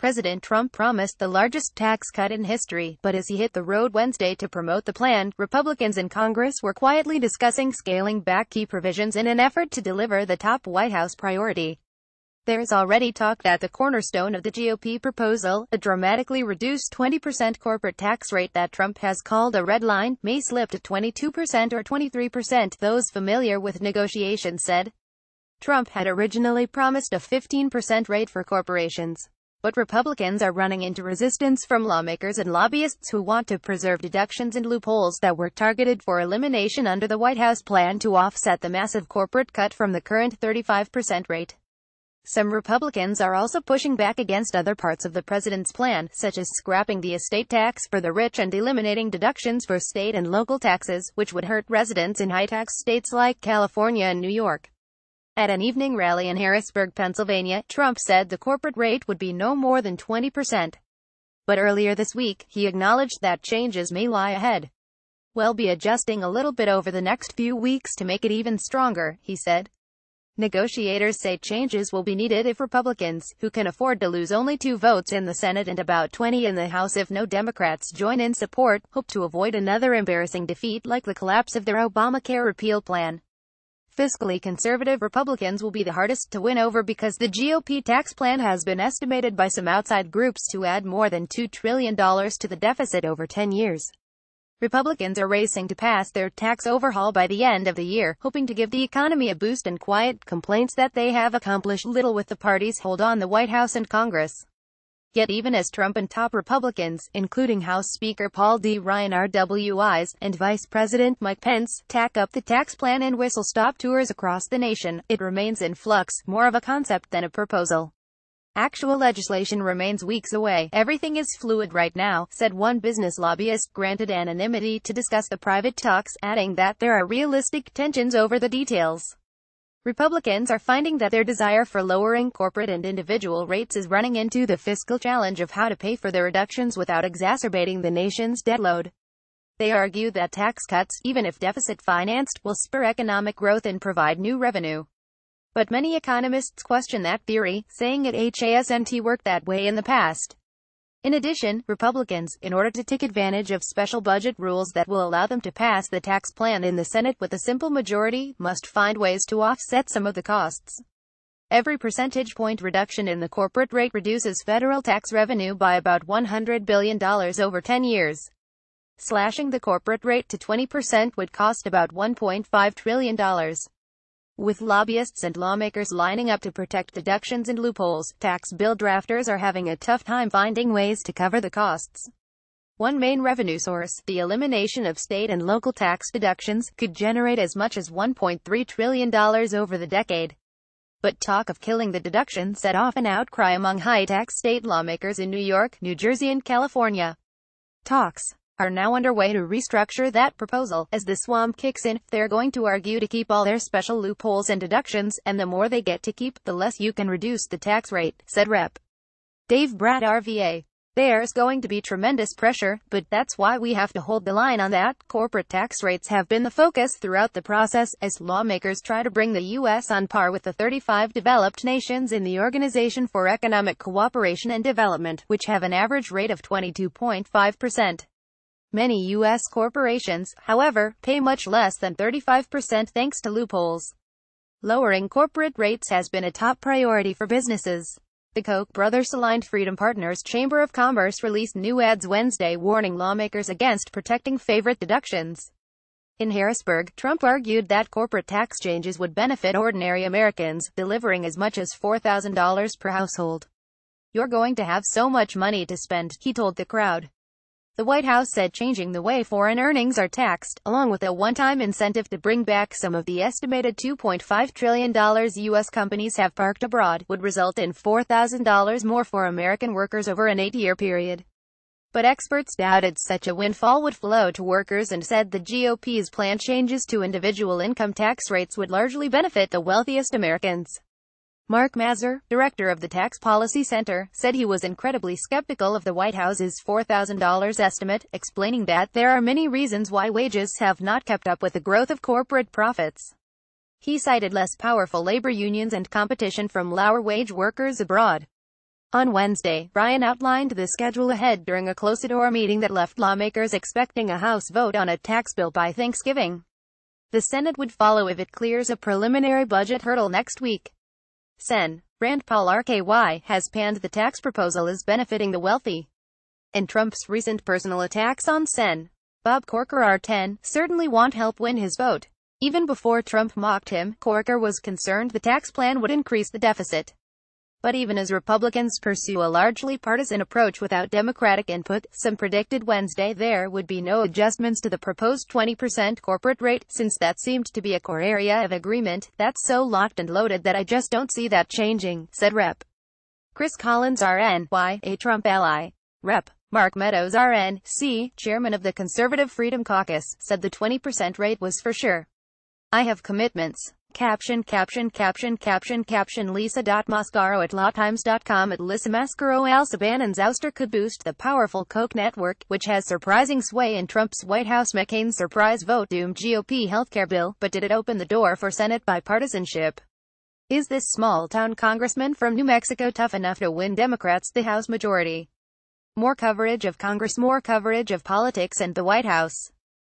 President Trump promised the largest tax cut in history, but as he hit the road Wednesday to promote the plan, Republicans in Congress were quietly discussing scaling back key provisions in an effort to deliver the top White House priority. There's already talk that the cornerstone of the GOP proposal, a dramatically reduced 20% corporate tax rate that Trump has called a red line, may slip to 22% or 23%, those familiar with negotiations said. Trump had originally promised a 15% rate for corporations. But Republicans are running into resistance from lawmakers and lobbyists who want to preserve deductions and loopholes that were targeted for elimination under the White House plan to offset the massive corporate cut from the current 35% rate. Some Republicans are also pushing back against other parts of the president's plan, such as scrapping the estate tax for the rich and eliminating deductions for state and local taxes, which would hurt residents in high-tax states like California and New York. At an evening rally in Harrisburg, Pennsylvania, Trump said the corporate rate would be no more than 20%. But earlier this week, he acknowledged that changes may lie ahead. We'll be adjusting a little bit over the next few weeks to make it even stronger, he said. Negotiators say changes will be needed if Republicans, who can afford to lose only two votes in the Senate and about 20 in the House if no Democrats join in support, hope to avoid another embarrassing defeat like the collapse of their Obamacare repeal plan fiscally conservative Republicans will be the hardest to win over because the GOP tax plan has been estimated by some outside groups to add more than $2 trillion to the deficit over 10 years. Republicans are racing to pass their tax overhaul by the end of the year, hoping to give the economy a boost and quiet complaints that they have accomplished little with the party's hold on the White House and Congress. Yet even as Trump and top Republicans, including House Speaker Paul D. Ryan RWIs, and Vice President Mike Pence, tack up the tax plan and whistle-stop tours across the nation, it remains in flux, more of a concept than a proposal. Actual legislation remains weeks away. Everything is fluid right now, said one business lobbyist, granted anonymity to discuss the private talks, adding that there are realistic tensions over the details. Republicans are finding that their desire for lowering corporate and individual rates is running into the fiscal challenge of how to pay for the reductions without exacerbating the nation's debt load. They argue that tax cuts, even if deficit financed, will spur economic growth and provide new revenue. But many economists question that theory, saying it hasn't worked that way in the past. In addition, Republicans, in order to take advantage of special budget rules that will allow them to pass the tax plan in the Senate with a simple majority, must find ways to offset some of the costs. Every percentage point reduction in the corporate rate reduces federal tax revenue by about $100 billion over 10 years. Slashing the corporate rate to 20% would cost about $1.5 trillion. With lobbyists and lawmakers lining up to protect deductions and loopholes, tax bill drafters are having a tough time finding ways to cover the costs. One main revenue source, the elimination of state and local tax deductions, could generate as much as $1.3 trillion over the decade. But talk of killing the deduction set off an outcry among high-tax state lawmakers in New York, New Jersey and California. Talks are now underway to restructure that proposal. As the swamp kicks in, they're going to argue to keep all their special loopholes and deductions, and the more they get to keep, the less you can reduce the tax rate, said Rep. Dave Brad RVA. There's going to be tremendous pressure, but that's why we have to hold the line on that. Corporate tax rates have been the focus throughout the process, as lawmakers try to bring the U.S. on par with the 35 developed nations in the Organization for Economic Cooperation and Development, which have an average rate of 22.5%. Many U.S. corporations, however, pay much less than 35% thanks to loopholes. Lowering corporate rates has been a top priority for businesses. The Koch brothers aligned Freedom Partners Chamber of Commerce released new ads Wednesday warning lawmakers against protecting favorite deductions. In Harrisburg, Trump argued that corporate tax changes would benefit ordinary Americans, delivering as much as $4,000 per household. You're going to have so much money to spend, he told the crowd. The White House said changing the way foreign earnings are taxed, along with a one-time incentive to bring back some of the estimated $2.5 trillion U.S. companies have parked abroad, would result in $4,000 more for American workers over an eight-year period. But experts doubted such a windfall would flow to workers and said the GOP's plan changes to individual income tax rates would largely benefit the wealthiest Americans. Mark Mazur, director of the Tax Policy Center, said he was incredibly skeptical of the White House's $4,000 estimate, explaining that there are many reasons why wages have not kept up with the growth of corporate profits. He cited less powerful labor unions and competition from lower wage workers abroad. On Wednesday, Ryan outlined the schedule ahead during a close-door meeting that left lawmakers expecting a House vote on a tax bill by Thanksgiving. The Senate would follow if it clears a preliminary budget hurdle next week. Sen, Rand Paul RKY has panned the tax proposal as benefiting the wealthy. And Trump's recent personal attacks on Sen, Bob Corker R10, certainly won't help win his vote. Even before Trump mocked him, Corker was concerned the tax plan would increase the deficit. But even as Republicans pursue a largely partisan approach without Democratic input, some predicted Wednesday there would be no adjustments to the proposed 20% corporate rate, since that seemed to be a core area of agreement, that's so locked and loaded that I just don't see that changing, said Rep. Chris Collins RNY, a Trump ally. Rep. Mark Meadows RNC, chairman of the Conservative Freedom Caucus, said the 20% rate was for sure. I have commitments. Caption Caption Caption Caption Caption Lisa.Mascaro at LawTimes.com at Lisa Mascaro Al-Sabanan's ouster could boost the powerful Koch network, which has surprising sway in Trump's White House McCain's surprise vote doomed GOP healthcare bill, but did it open the door for Senate bipartisanship? Is this small-town congressman from New Mexico tough enough to win Democrats the House majority? More coverage of Congress More coverage of politics and the White House